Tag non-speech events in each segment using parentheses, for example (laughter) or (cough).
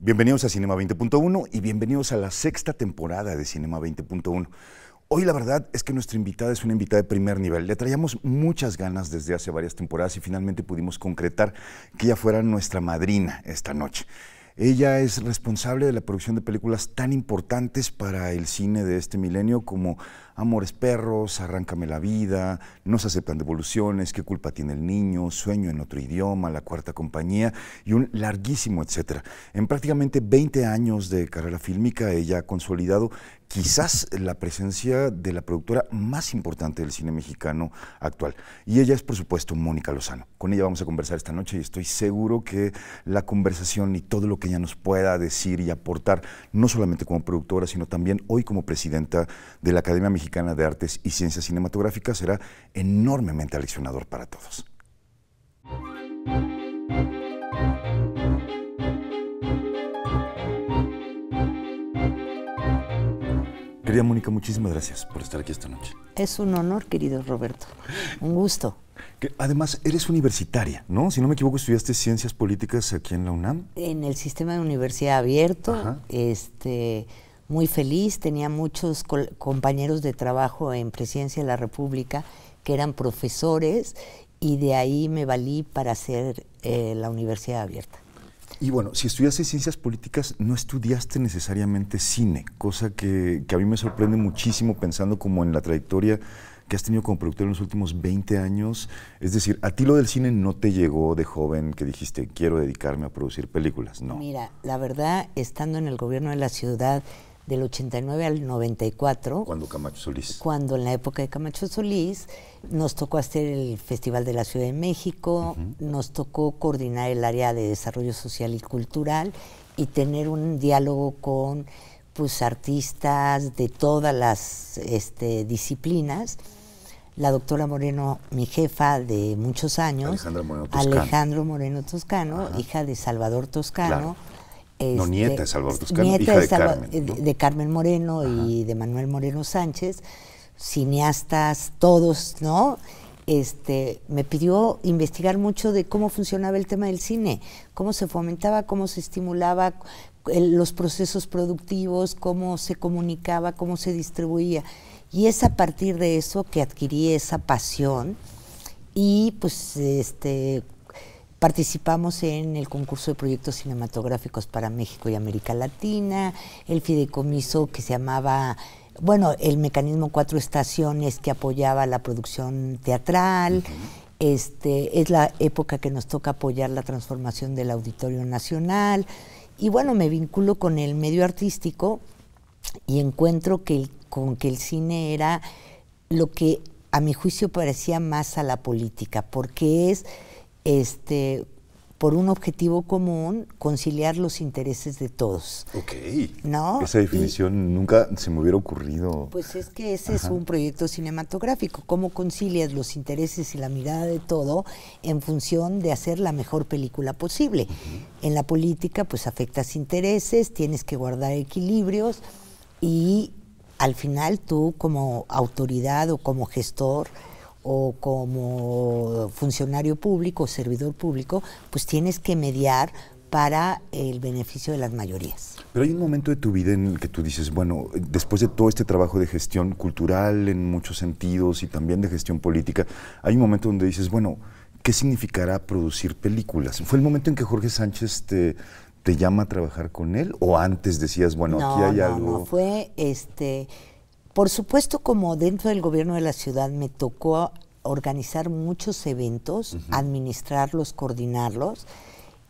Bienvenidos a Cinema 20.1 y bienvenidos a la sexta temporada de Cinema 20.1. Hoy la verdad es que nuestra invitada es una invitada de primer nivel. Le traíamos muchas ganas desde hace varias temporadas y finalmente pudimos concretar que ella fuera nuestra madrina esta noche. Ella es responsable de la producción de películas tan importantes para el cine de este milenio como Amores Perros, Arráncame la Vida, No se aceptan devoluciones, ¿Qué culpa tiene el niño? Sueño en otro idioma, La Cuarta Compañía y un larguísimo etcétera. En prácticamente 20 años de carrera fílmica, ella ha consolidado quizás la presencia de la productora más importante del cine mexicano actual. Y ella es, por supuesto, Mónica Lozano. Con ella vamos a conversar esta noche y estoy seguro que la conversación y todo lo que ella nos pueda decir y aportar, no solamente como productora, sino también hoy como presidenta de la Academia Mexicana de Artes y Ciencias Cinematográficas, será enormemente aleccionador para todos. Mónica, muchísimas gracias por estar aquí esta noche. Es un honor, querido Roberto. Un gusto. además, eres universitaria, ¿no? Si no me equivoco, estudiaste ciencias políticas aquí en la UNAM. En el sistema de universidad abierto, este, muy feliz, tenía muchos compañeros de trabajo en Presidencia de la República que eran profesores y de ahí me valí para hacer eh, la universidad abierta. Y bueno, si estudiaste ciencias políticas, no estudiaste necesariamente cine, cosa que, a mí me sorprende muchísimo pensando como en la trayectoria que has tenido como productor en los últimos 20 años. Es decir, a ti lo del cine no te llegó de joven que dijiste, quiero dedicarme a producir películas, no. Mira, la verdad, estando en el gobierno de la ciudad, del 89 al 94. Cuando Camacho Solís. Cuando en la época de Camacho Solís nos tocó hacer el Festival de la Ciudad de México, nos tocó coordinar el área de desarrollo social y cultural y tener un diálogo con pues artistas de todas las este, disciplinas. La doctora Moreno, mi jefa de muchos años, Alejandro Moreno Toscano hija de Salvador Toscano no, este, nieta de Salvador Toscano, eh, de, Carmen, Moreno y de Manuel Moreno Sánchez, cineastas todos, ¿no? Este, me pidió investigar mucho de cómo funcionaba el tema del cine, cómo se fomentaba, cómo se estimulaba, los procesos productivos, cómo se comunicaba, cómo se distribuía. Y es a partir de eso que adquirí esa pasión y pues este Participamos en el concurso de proyectos cinematográficos para México y América Latina, el fideicomiso que se llamaba, bueno, el mecanismo Cuatro Estaciones que apoyaba la producción teatral. Este, es la época que nos toca apoyar la transformación del Auditorio Nacional. Y bueno, me vinculo con el medio artístico y encuentro que con que el cine era lo que a mi juicio parecía más a la política, porque es este, por un objetivo común, conciliar los intereses de todos. Ok. ¿No? Esa definición nunca se me hubiera ocurrido. Pues es que ese es un proyecto cinematográfico, cómo concilias los intereses y la mirada de todo en función de hacer la mejor película posible. En la política, pues afectas intereses, tienes que guardar equilibrios y al final tú como autoridad o como gestor o como funcionario público o servidor público, pues tienes que mediar para el beneficio de las mayorías. Pero hay un momento de tu vida en el que tú dices, bueno, después de todo este trabajo de gestión cultural en muchos sentidos y también de gestión política, hay un momento donde dices, bueno, ¿qué significará producir películas? ¿Fue el momento en que Jorge Sánchez te, llama a trabajar con él o antes decías, bueno, aquí hay no, algo? No, fue este por supuesto, como dentro del gobierno de la ciudad me tocó organizar muchos eventos, administrarlos, coordinarlos.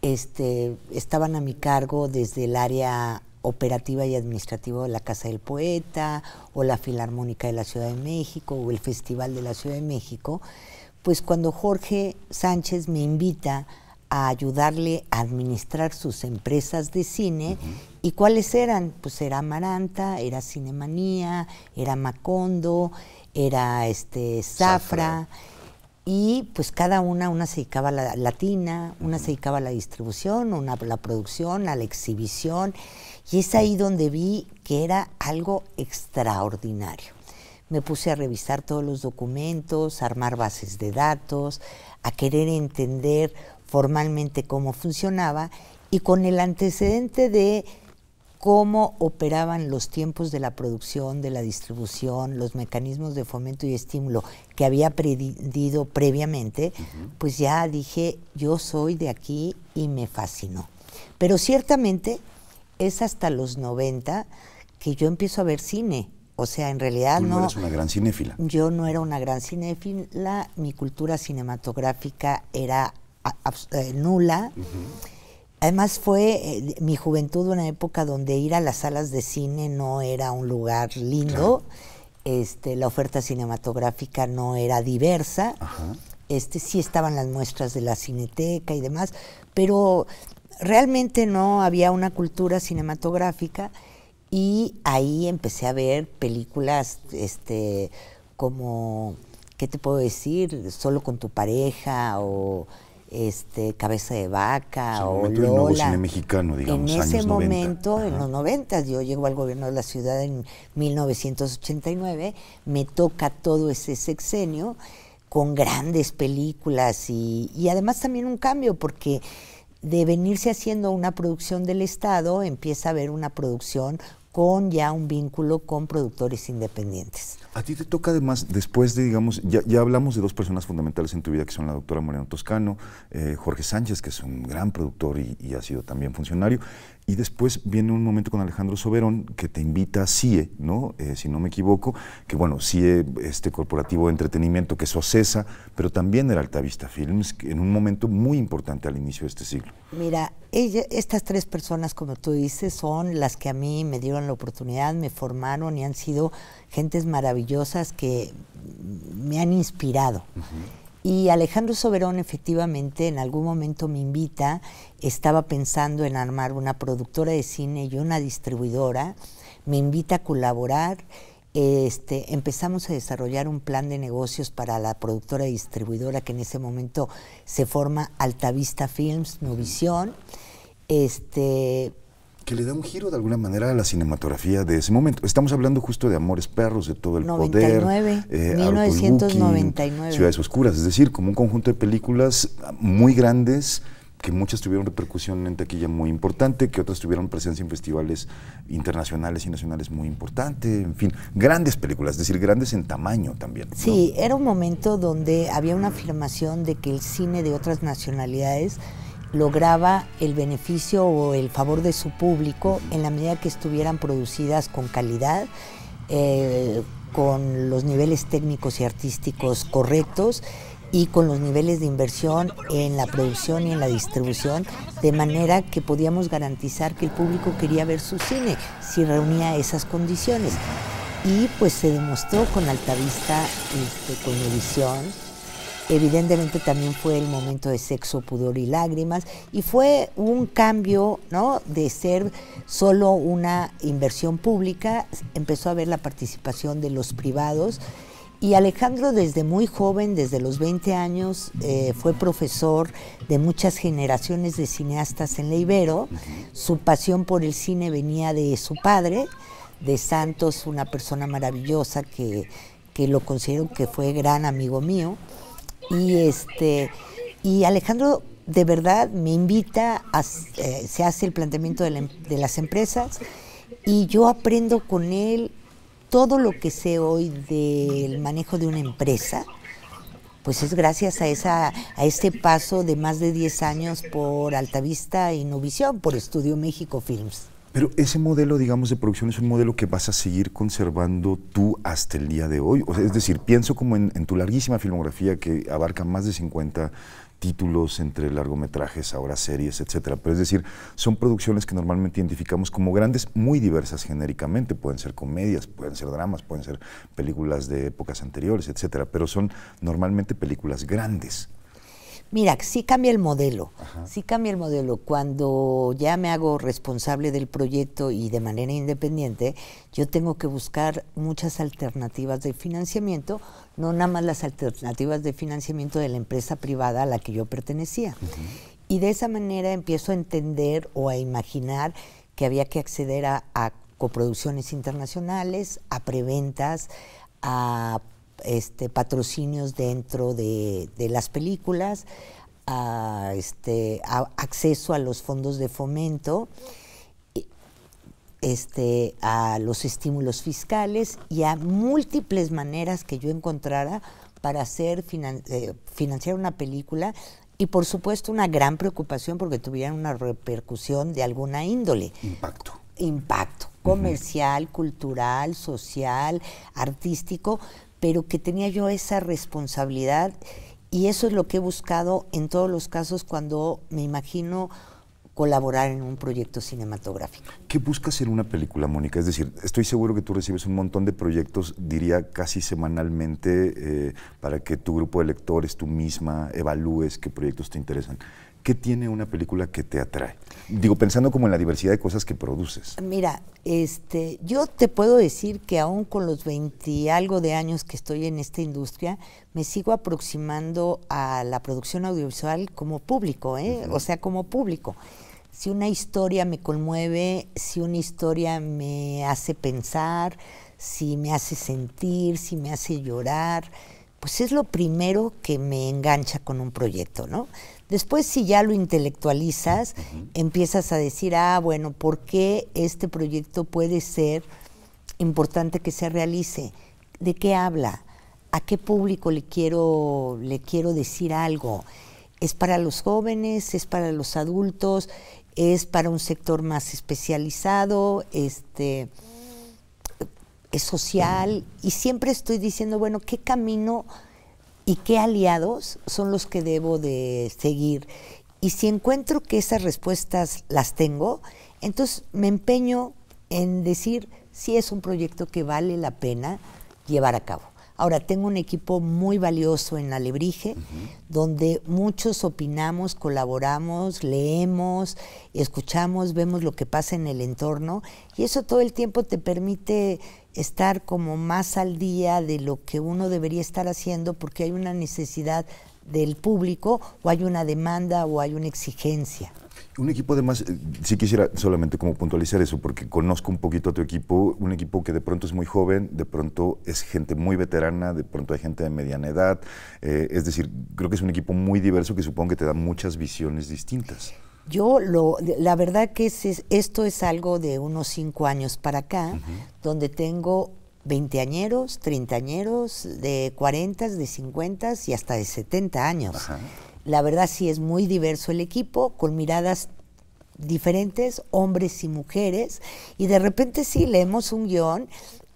Este, estaban a mi cargo desde el área operativa y administrativa de la Casa del Poeta o la Filarmónica de la Ciudad de México o el Festival de la Ciudad de México, pues cuando Jorge Sánchez me invita a ayudarle a administrar sus empresas de cine, ¿Y cuáles eran? Pues era Amaranta, era Cinemanía, era Macondo, era este Zafra. Y pues cada una, una se dedicaba a la latina, una se dedicaba a la distribución, una a la producción, a la exhibición. Y es ahí donde vi que era algo extraordinario. Me puse a revisar todos los documentos, a armar bases de datos, a querer entender formalmente cómo funcionaba y con el antecedente de cómo operaban los tiempos de la producción, de la distribución, los mecanismos de fomento y estímulo que había aprendido previamente, pues ya dije, yo soy de aquí y me fascinó. Pero ciertamente es hasta los 90 que yo empiezo a ver cine. O sea, en realidad no. eres una gran cinéfila. Yo no era una gran cinéfila, mi cultura cinematográfica era eh, nula. Además fue eh, mi juventud una época donde ir a las salas de cine no era un lugar lindo, este, la oferta cinematográfica no era diversa, este, sí estaban las muestras de la cineteca y demás, pero realmente no había una cultura cinematográfica y ahí empecé a ver películas este, como, ¿qué te puedo decir? Solo con tu pareja o este, Cabeza de Vaca o, cine mexicano, en ese momento, en los 90, yo llego al gobierno de la ciudad en 1989, me toca todo ese sexenio con grandes películas y, y además también un cambio porque de venirse haciendo una producción del Estado, empieza a haber una producción con ya un vínculo con productores independientes. A ti te toca además, después de, digamos, ya, ya hablamos de dos personas fundamentales en tu vida, que son la doctora Moreno Toscano, eh, Jorge Sánchez, que es un gran productor y, ha sido también funcionario, y después viene un momento con Alejandro Soberón, que te invita a CIE, ¿no? Eh, si no me equivoco, que bueno, CIE, este corporativo de entretenimiento que es Ocesa, pero también el Altavista Films, en un momento muy importante al inicio de este siglo. Mira, estas tres personas, como tú dices, son las que a mí me dieron la oportunidad, me formaron y han sido gentes maravillosas que me han inspirado. Y Alejandro Soberón efectivamente en algún momento me invita, estaba pensando en armar una productora de cine y una distribuidora, me invita a colaborar este, empezamos a desarrollar un plan de negocios para la productora y distribuidora que en ese momento se forma Altavista Films, Novisión. Este, que le da un giro de alguna manera a la cinematografía de ese momento. Estamos hablando justo de Amores Perros, de todo el poder. 1999. Eh, Ciudades Oscuras, es decir, como un conjunto de películas muy grandes que muchas tuvieron repercusión en taquilla muy importante, que otras tuvieron presencia en festivales internacionales y nacionales muy importantes, en fin, grandes películas, es decir, grandes en tamaño también. Sí, era un momento donde había una afirmación de que el cine de otras nacionalidades lograba el beneficio o el favor de su público en la medida que estuvieran producidas con calidad, eh, con los niveles técnicos y artísticos correctos y con los niveles de inversión en la producción y en la distribución, de manera que podíamos garantizar que el público quería ver su cine si reunía esas condiciones. Y pues se demostró con Altavista, este, con Edición. Evidentemente también fue el momento de sexo, pudor y lágrimas y fue un cambio ¿no? de ser solo una inversión pública, empezó a haber la participación de los privados y Alejandro desde muy joven, desde los 20 años, eh, fue profesor de muchas generaciones de cineastas en Leibero. Su pasión por el cine venía de su padre, de Santos, una persona maravillosa que, lo considero que fue gran amigo mío. Y, este, y Alejandro de verdad me invita, eh, se hace el planteamiento em, de las empresas y yo aprendo con él todo lo que sé hoy del manejo de una empresa, pues es gracias a, esa, a este paso de más de 10 años por Altavista y Novisión, por Estudio México Films. Pero ese modelo, digamos, de producción es un modelo que vas a seguir conservando tú hasta el día de hoy. es decir, pienso como en, en, tu larguísima filmografía que abarca más de 50 títulos, entre largometrajes, ahora series, etcétera. Pero es decir, son producciones que normalmente identificamos como grandes, muy diversas genéricamente. Pueden ser comedias, pueden ser dramas, pueden ser películas de épocas anteriores, etcétera. Pero son normalmente películas grandes. Mira, sí cambia el modelo, cambia el modelo. Cuando ya me hago responsable del proyecto y de manera independiente, yo tengo que buscar muchas alternativas de financiamiento, no nada más las alternativas de financiamiento de la empresa privada a la que yo pertenecía. Y de esa manera empiezo a entender o a imaginar que había que acceder a coproducciones internacionales, a preventas, a este, patrocinios dentro de, las películas, este, acceso a los fondos de fomento, este, a los estímulos fiscales y a múltiples maneras que yo encontrara para hacer eh, financiar una película y por supuesto una gran preocupación porque tuviera una repercusión de alguna índole. Impacto. Impacto, comercial, cultural, social, artístico, pero que tenía yo esa responsabilidad y eso es lo que he buscado en todos los casos cuando me imagino colaborar en un proyecto cinematográfico. ¿Qué buscas en una película, Mónica? Es decir, estoy seguro que tú recibes un montón de proyectos, diría casi semanalmente, eh, para que tu grupo de lectores, tú misma, evalúes qué proyectos te interesan. ¿Qué tiene una película que te atrae? Digo, pensando como en la diversidad de cosas que produces. Mira, este, yo te puedo decir que aún con los 20 algo de años que estoy en esta industria, me sigo aproximando a la producción audiovisual como público, ¿eh? o sea, como público. Si una historia me conmueve, si una historia me hace pensar, si me hace sentir, si me hace llorar, pues es lo primero que me engancha con un proyecto, ¿no? Después, si ya lo intelectualizas, empiezas a decir, ah, bueno, ¿por qué este proyecto puede ser importante que se realice? ¿De qué habla? ¿A qué público le quiero, le quiero decir algo? ¿Es para los jóvenes? ¿Es para los adultos? ¿Es para un sector más especializado? Este, es social y siempre estoy diciendo, bueno, ¿qué camino y qué aliados son los que debo de seguir? Y si encuentro que esas respuestas las tengo, entonces me empeño en decir si es un proyecto que vale la pena llevar a cabo. Ahora, tengo un equipo muy valioso en Alebrije, donde muchos opinamos, colaboramos, leemos, escuchamos, vemos lo que pasa en el entorno, y eso todo el tiempo te permite estar como más al día de lo que uno debería estar haciendo porque hay una necesidad del público o hay una demanda o hay una exigencia. Un equipo además, más, eh, si quisiera solamente como puntualizar eso, porque conozco un poquito a tu equipo, un equipo que de pronto es muy joven, de pronto es gente muy veterana, de pronto hay gente de mediana edad, eh, es decir, creo que es un equipo muy diverso que supongo que te da muchas visiones distintas. Yo, lo, la verdad que esto es algo de unos cinco años para acá, donde tengo veinteañeros, treintañeros, de cuarentas, de cincuentas y hasta de setenta años. La verdad sí es muy diverso el equipo, con miradas diferentes, hombres y mujeres, y de repente sí leemos un guión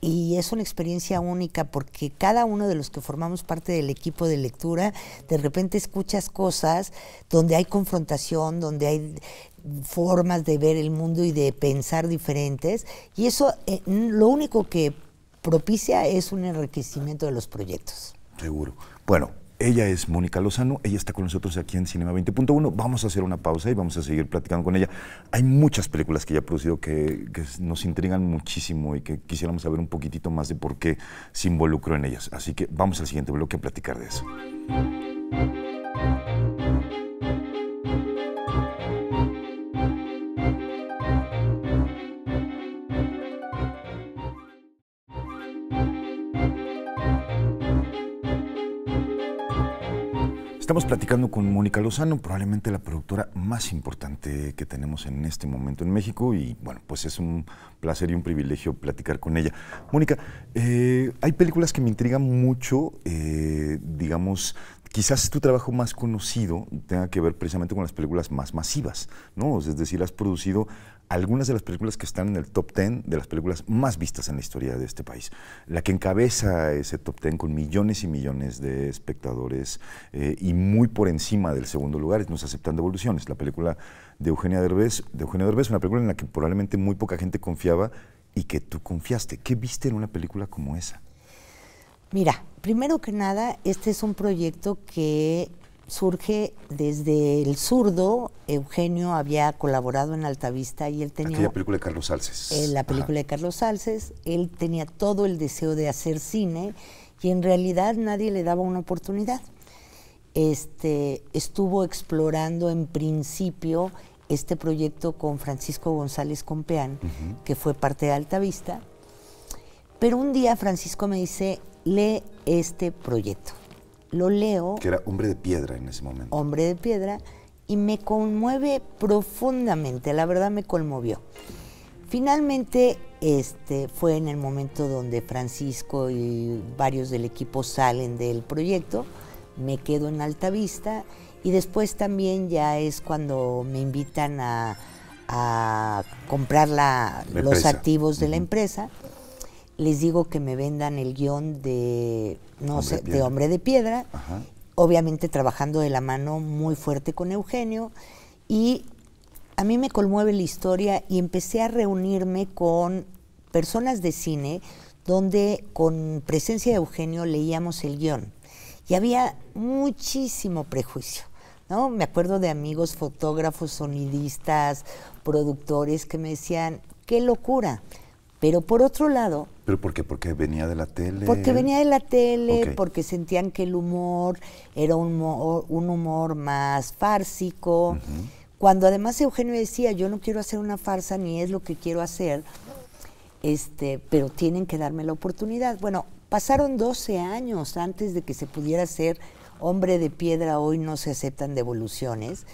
y es una experiencia única porque cada uno de los que formamos parte del equipo de lectura, de repente escuchas cosas donde hay confrontación, donde hay formas de ver el mundo y de pensar diferentes, y eso eh, lo único que propicia es un enriquecimiento de los proyectos. Seguro. Bueno, ella es Mónica Lozano, ella está con nosotros aquí en Cinema 20.1. Vamos a hacer una pausa y vamos a seguir platicando con ella. Hay muchas películas que ella ha producido que, nos intrigan muchísimo y que quisiéramos saber un poquitito más de por qué se involucró en ellas. Así que vamos al siguiente bloque a platicar de eso. Estamos platicando con Mónica Lozano, probablemente la productora más importante que tenemos en este momento en México y bueno, pues es un placer y un privilegio platicar con ella. Mónica, eh, hay películas que me intrigan mucho, eh, digamos, Quizás tu este trabajo más conocido tenga que ver precisamente con las películas más masivas, ¿no? Es decir, has producido algunas de las películas que están en el top 10 de las películas más vistas en la historia de este país. La que encabeza ese top 10 con millones y millones de espectadores eh, y muy por encima del segundo lugar es Nos aceptan devoluciones, la película de Eugenia Derbez, de Eugenia Derbez, una película en la que probablemente muy poca gente confiaba y que tú confiaste. ¿Qué viste en una película como esa? Mira, primero que nada, este es un proyecto que surge desde el zurdo. Eugenio había colaborado en Altavista y él tenía... la película de Carlos Salces. en eh, la película de Carlos Salces. Él tenía todo el deseo de hacer cine y en realidad nadie le daba una oportunidad. Este, estuvo explorando en principio este proyecto con Francisco González Compeán, que fue parte de Altavista pero un día Francisco me dice, lee este proyecto. Lo leo. Que era hombre de piedra en ese momento. Hombre de piedra. Y me conmueve profundamente, la verdad me conmovió. Finalmente, este fue en el momento donde Francisco y varios del equipo salen del proyecto. Me quedo en Alta Vista, y después también ya es cuando me invitan a, comprar los activos de la empresa les digo que me vendan el guión de, no hombre sé, de, Hombre de Piedra, obviamente trabajando de la mano muy fuerte con Eugenio, y a mí me conmueve la historia y empecé a reunirme con personas de cine donde con presencia de Eugenio leíamos el guión. Y había muchísimo prejuicio. ¿no? Me acuerdo de amigos fotógrafos, sonidistas, productores que me decían, qué locura. Pero por otro lado... ¿Pero por qué? ¿Porque venía de la tele? Porque venía de la tele, porque sentían que el humor era un humor, más fársico. Cuando además Eugenio decía, yo no quiero hacer una farsa ni es lo que quiero hacer, este, pero tienen que darme la oportunidad. Bueno, pasaron 12 años antes de que se pudiera ser hombre de piedra, hoy no se aceptan devoluciones.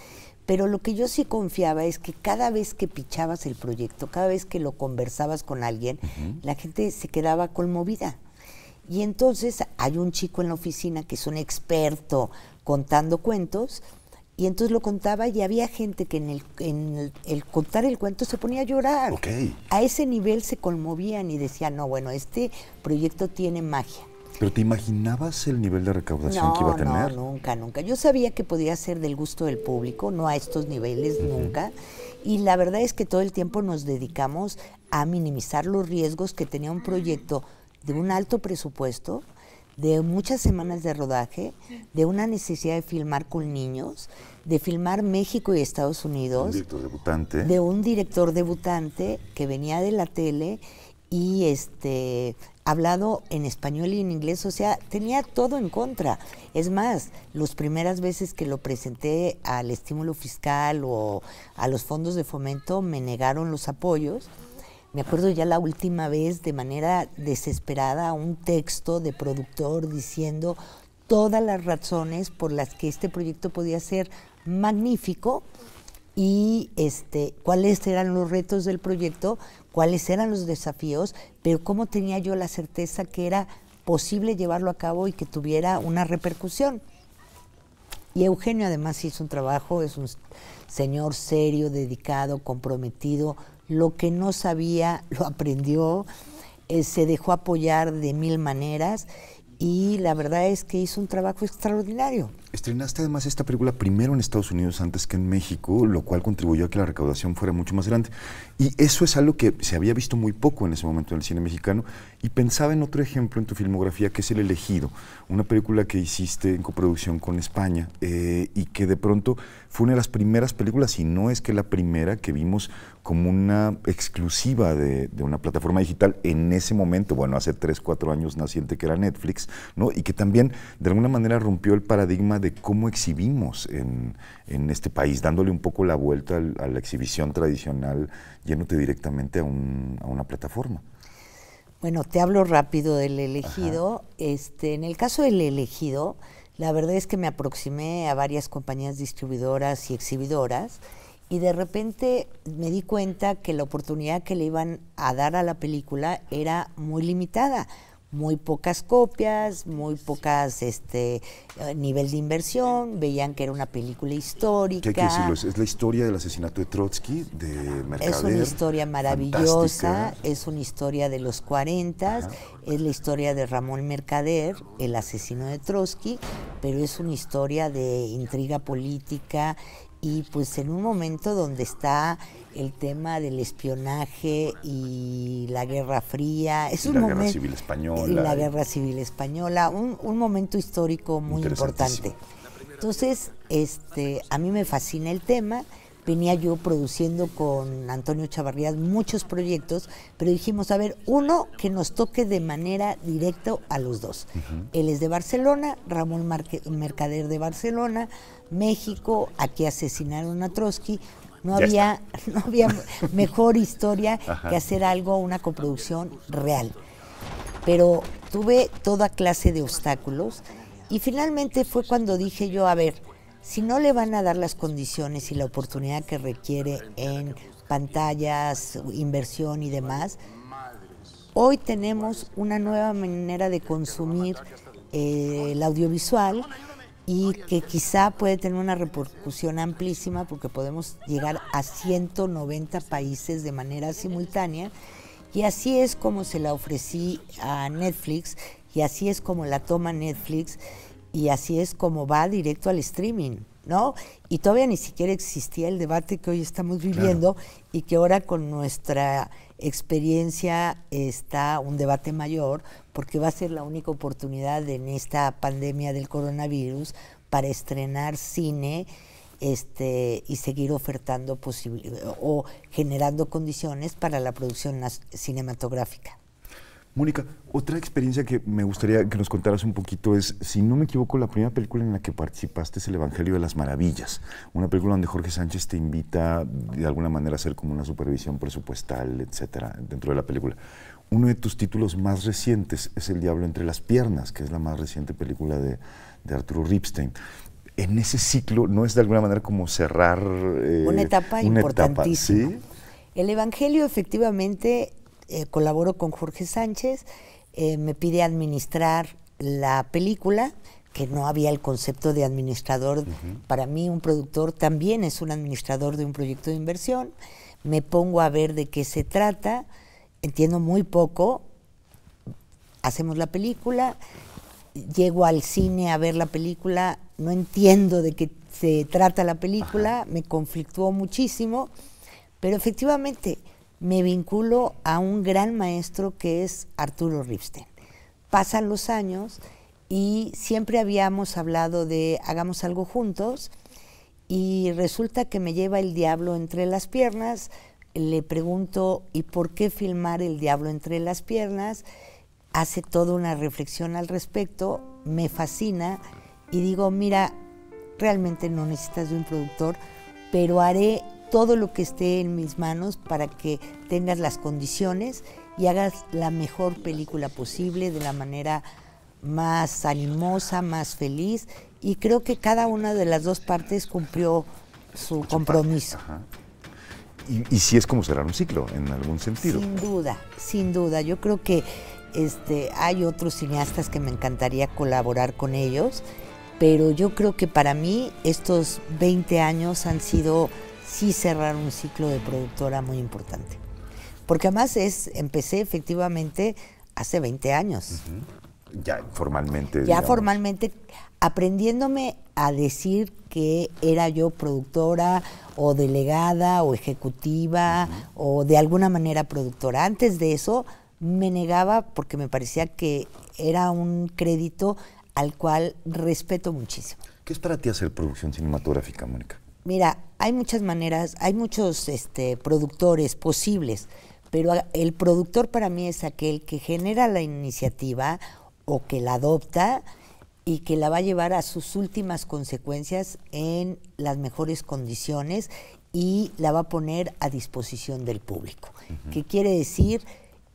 Pero lo que yo sí confiaba es que cada vez que pichabas el proyecto, cada vez que lo conversabas con alguien, la gente se quedaba conmovida. Y entonces hay un chico en la oficina que es un experto contando cuentos, y entonces lo contaba y había gente que en el, el, contar el cuento se ponía a llorar. A ese nivel se conmovían y decían, no, bueno, este proyecto tiene magia. ¿Pero te imaginabas el nivel de recaudación que iba a tener? No, nunca, nunca. Yo sabía que podía ser del gusto del público, no a estos niveles nunca. Y la verdad es que todo el tiempo nos dedicamos a minimizar los riesgos que tenía un proyecto de un alto presupuesto, de muchas semanas de rodaje, de una necesidad de filmar con niños, de filmar México y Estados Unidos. Un director debutante. De un director debutante que venía de la tele y este hablado en español y en inglés, o sea, tenía todo en contra. Es más, las primeras veces que lo presenté al estímulo fiscal o a los fondos de fomento me negaron los apoyos. Me acuerdo ya la última vez de manera desesperada un texto de productor diciendo todas las razones por las que este proyecto podía ser magnífico, y este, cuáles eran los retos del proyecto, cuáles eran los desafíos, pero cómo tenía yo la certeza que era posible llevarlo a cabo y que tuviera una repercusión. Y Eugenio además hizo un trabajo, es un señor serio, dedicado, comprometido, lo que no sabía lo aprendió, eh, se dejó apoyar de mil maneras y la verdad es que hizo un trabajo extraordinario. Estrenaste además esta película primero en Estados Unidos antes que en México, lo cual contribuyó a que la recaudación fuera mucho más grande. Y eso es algo que se había visto muy poco en ese momento en el cine mexicano. Y pensaba en otro ejemplo en tu filmografía, que es El elegido, una película que hiciste en coproducción con España eh, y que de pronto fue una de las primeras películas, Y no es que la primera, que vimos como una exclusiva de, una plataforma digital en ese momento, bueno, hace 3, 4 años naciente que era Netflix y que también de alguna manera rompió el paradigma de cómo exhibimos en, este país, dándole un poco la vuelta a la exhibición tradicional, yéndote directamente a, a, una plataforma. Bueno, te hablo rápido del elegido. Este, en el caso del elegido, la verdad es que me aproximé a varias compañías distribuidoras y exhibidoras y de repente me di cuenta que la oportunidad que le iban a dar a la película era muy limitada muy pocas copias, muy pocas este eh, nivel de inversión, veían que era una película histórica. ¿Qué Es la historia del asesinato de Trotsky, de Mercader. Es una historia maravillosa, es una historia de los 40, es la historia de Ramón Mercader, el asesino de Trotsky, pero es una historia de intriga política y pues en un momento donde está el tema del espionaje y la Guerra Fría, es y la Guerra Civil Española. La Guerra Civil Española, un, un momento histórico muy importante. Entonces, este, a mí me fascina el tema venía yo produciendo con Antonio Chavarría muchos proyectos, pero dijimos, a ver, uno que nos toque de manera directa a los dos. Él es de Barcelona, Ramón Mercader de Barcelona, México, aquí asesinaron a Trotsky. No había, (laughs) no había mejor historia (laughs) que hacer algo, una coproducción real. Pero tuve toda clase de obstáculos y finalmente fue cuando dije yo, a ver, si no le van a dar las condiciones y la oportunidad que requiere en pantallas, inversión y demás, hoy tenemos una nueva manera de consumir eh, el audiovisual y que quizá puede tener una repercusión amplísima porque podemos llegar a 190 países de manera simultánea. Y así es como se la ofrecí a Netflix y así es como la toma Netflix y así es como va directo al streaming, ¿no? Y todavía ni siquiera existía el debate que hoy estamos viviendo y que ahora con nuestra experiencia está un debate mayor porque va a ser la única oportunidad en esta pandemia del coronavirus para estrenar cine este, y seguir ofertando posibilidades o generando condiciones para la producción cinematográfica. Mónica, otra experiencia que me gustaría que nos contaras un poquito es, si no me equivoco, la primera película en la que participaste es El Evangelio de las Maravillas, una película donde Jorge Sánchez te invita de alguna manera a hacer como una supervisión presupuestal, etcétera, dentro de la película. Uno de tus títulos más recientes es El Diablo entre las Piernas, que es la más reciente película de, de Arturo Ripstein en ese ciclo no es de alguna manera como cerrar eh, una etapa importantísima. El Evangelio efectivamente eh, colaboro con Jorge Sánchez, eh, me pide administrar la película, que no había el concepto de administrador. Para mí un productor también es un administrador de un proyecto de inversión. Me pongo a ver de qué se trata, entiendo muy poco, hacemos la película, llego al cine a ver la película, no entiendo de qué se trata la película, me conflictuó muchísimo, pero efectivamente me vinculo a un gran maestro que es Arturo Ripstein. Pasan los años y siempre habíamos hablado de hagamos algo juntos y resulta que me lleva el diablo entre las piernas. Le pregunto, ¿y por qué filmar el diablo entre las piernas? Hace toda una reflexión al respecto, me fascina y digo, mira, realmente no necesitas de un productor, pero haré todo lo que esté en mis manos para que tengas las condiciones y hagas la mejor película posible de la manera más animosa, más feliz. Y creo que cada una de las dos partes cumplió su compromiso. Y, sí es como cerrar un ciclo, en algún sentido. Sin duda, sin duda. Yo creo que este, hay otros cineastas que me encantaría colaborar con ellos, pero yo creo que para mí estos 20 años han sido sí cerrar un ciclo de productora muy importante. Porque además es, empecé efectivamente hace 20 años. Ya formalmente. Ya formalmente aprendiéndome a decir que era yo productora o delegada o ejecutiva o de alguna manera productora. Antes de eso me negaba porque me parecía que era un crédito al cual respeto muchísimo. ¿Qué es para ti hacer producción cinematográfica, Mónica? Mira, hay muchas maneras, hay muchos este, productores posibles, pero el productor para mí es aquel que genera la iniciativa o que la adopta y que la va a llevar a sus últimas consecuencias en las mejores condiciones y la va a poner a disposición del público. ¿Qué quiere decir?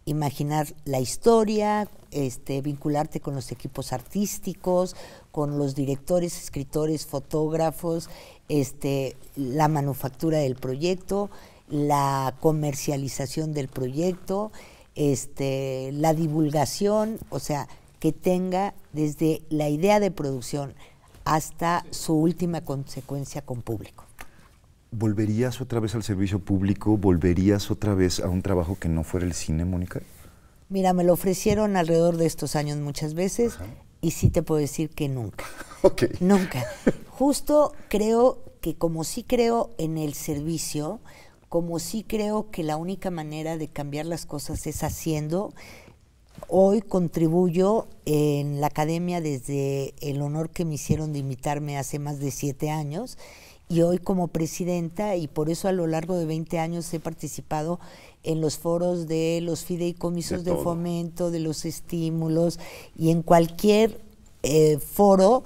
Imaginar la historia, este, vincularte con los equipos artísticos, con los directores, escritores, fotógrafos, este, la manufactura del proyecto, la comercialización del proyecto, este, la divulgación, o sea, que tenga desde la idea de producción hasta su última consecuencia con público. ¿Volverías otra vez al servicio público? ¿Volverías otra vez a un trabajo que no fuera el cine, Mónica? Mira, me lo ofrecieron alrededor de estos años muchas veces y sí te puedo decir que nunca. (laughs) Okay. Nunca. Justo creo que como sí creo en el servicio, como sí creo que la única manera de cambiar las cosas es haciendo, hoy contribuyo en la academia desde el honor que me hicieron de invitarme hace más de siete años y hoy como presidenta, y por eso a lo largo de 20 años he participado en los foros de los fideicomisos de, fomento, de los estímulos, y en cualquier eh, foro,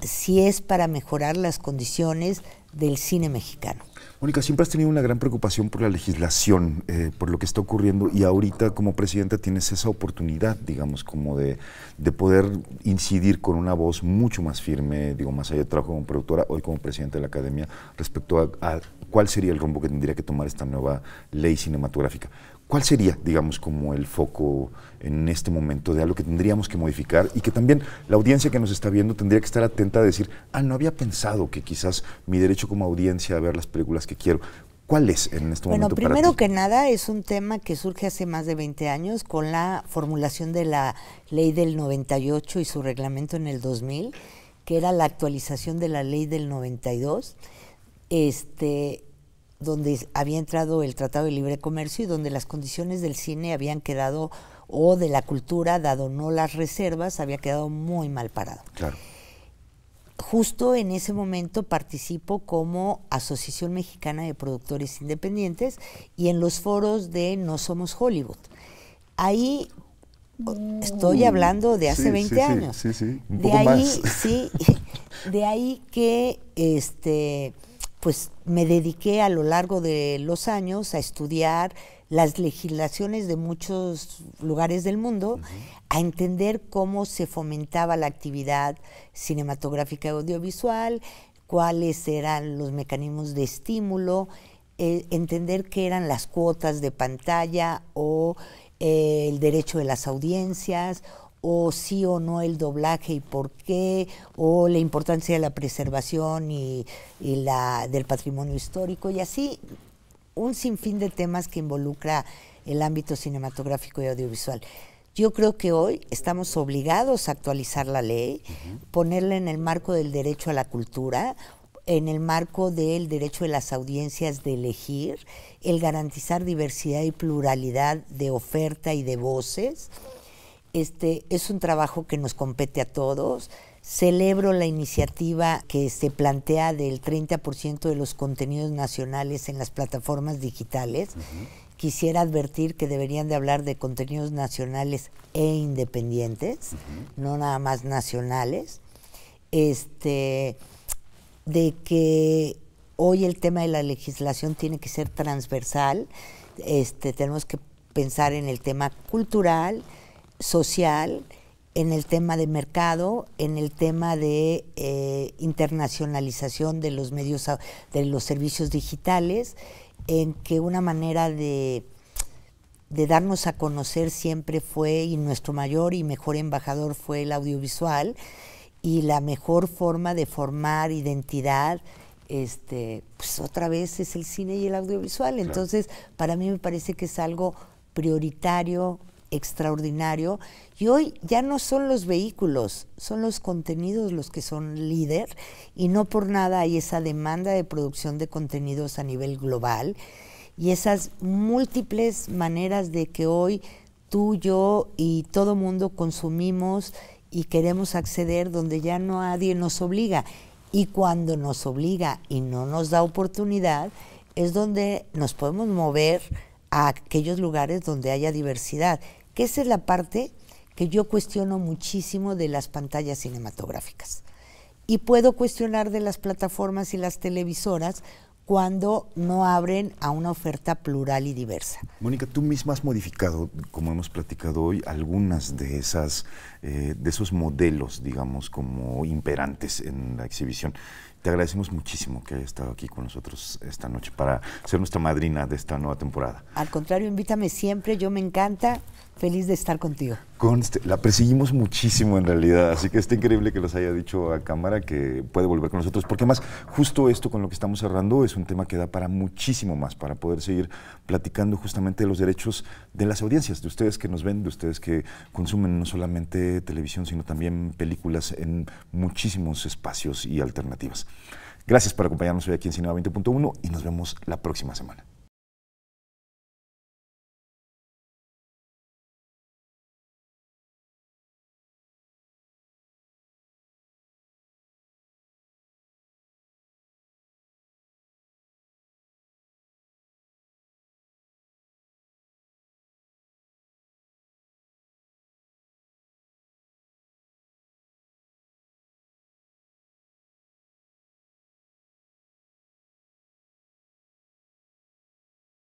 si es para mejorar las condiciones del cine mexicano. Mónica, siempre has tenido una gran preocupación por la legislación, eh, por lo que está ocurriendo y ahorita como presidenta tienes esa oportunidad, digamos, como de, poder incidir con una voz mucho más firme, digo, más allá de trabajo como productora, hoy como presidenta de la academia, respecto a cuál sería el rumbo que tendría que tomar esta nueva ley cinematográfica. ¿Cuál sería, digamos, como el foco en este momento de algo que tendríamos que modificar y que también la audiencia que nos está viendo tendría que estar atenta a decir, ah, no había pensado que quizás mi derecho como audiencia a ver las películas que quiero? ¿Cuál es en este momento? Bueno, primero que nada es un tema que surge hace más de 20 años con la formulación de la ley del 98 y su reglamento en el 2000, que era la actualización de la ley del 92. Este, donde había entrado el Tratado de Libre Comercio y donde las condiciones del cine habían quedado, o de la cultura, dado no las reservas, había quedado muy mal parado. Claro. Justo en ese momento participo como Asociación Mexicana de Productores Independientes y en los foros de No Somos Hollywood. Ahí mm. Estoy hablando de hace 20 años. Sí, sí, de ahí, sí, (laughs) de ahí que este pues me dediqué a lo largo de los años a estudiar las legislaciones de muchos lugares del mundo, a entender cómo se fomentaba la actividad cinematográfica y audiovisual, cuáles eran los mecanismos de estímulo, eh, entender qué eran las cuotas de pantalla o eh, el derecho de las audiencias o sí o no el doblaje y por qué, o la importancia de la preservación y, la del patrimonio histórico y así un sinfín de temas que involucra el ámbito cinematográfico y audiovisual. Yo creo que hoy estamos obligados a actualizar la ley, ponerla en el marco del derecho a la cultura, en el marco del derecho de las audiencias de elegir, el garantizar diversidad y pluralidad de oferta y de voces este es un trabajo que nos compete a todos. Celebro la iniciativa que se plantea del 30% de los contenidos nacionales en las plataformas digitales. Quisiera advertir que deberían de hablar de contenidos nacionales e independientes, no nada más nacionales. Este de que hoy el tema de la legislación tiene que ser transversal. Este tenemos que pensar en el tema cultural, social, en el tema de mercado, en el tema de eh, internacionalización de los medios, de los servicios digitales, en que una manera de, darnos a conocer siempre fue, y nuestro mayor y mejor embajador fue el audiovisual, y la mejor forma de formar identidad este, pues otra vez es el cine y el audiovisual. Entonces, para mí me parece que es algo prioritario, extraordinario. Y hoy ya no son los vehículos, son los contenidos los que son líder y no por nada hay esa demanda de producción de contenidos a nivel global y esas múltiples maneras de que hoy tú, yo y todo mundo consumimos y queremos acceder donde ya no nadie nos obliga. Y cuando nos obliga y no nos da oportunidad, es donde nos podemos mover a aquellos lugares donde haya diversidad que esa es la parte que yo cuestiono muchísimo de las pantallas cinematográficas. Y puedo cuestionar de las plataformas y las televisoras cuando no abren a una oferta plural y diversa. Mónica, tú misma has modificado, como hemos platicado hoy, algunas de esas, eh, de esos modelos, digamos, como imperantes en la exhibición. Te agradecemos muchísimo que hayas estado aquí con nosotros esta noche para ser nuestra madrina de esta nueva temporada. Al contrario, invítame siempre, yo me encanta. Feliz de estar contigo. la perseguimos muchísimo en realidad, así que está increíble que los haya dicho a cámara que puede volver con nosotros, porque más justo esto con lo que estamos cerrando es un tema que da para muchísimo más, para poder seguir platicando justamente los derechos de las audiencias, de ustedes que nos ven, de ustedes que consumen no solamente televisión, sino también películas en muchísimos espacios y alternativas. Gracias por acompañarnos hoy aquí en Cinema 20.1 y nos vemos la próxima semana.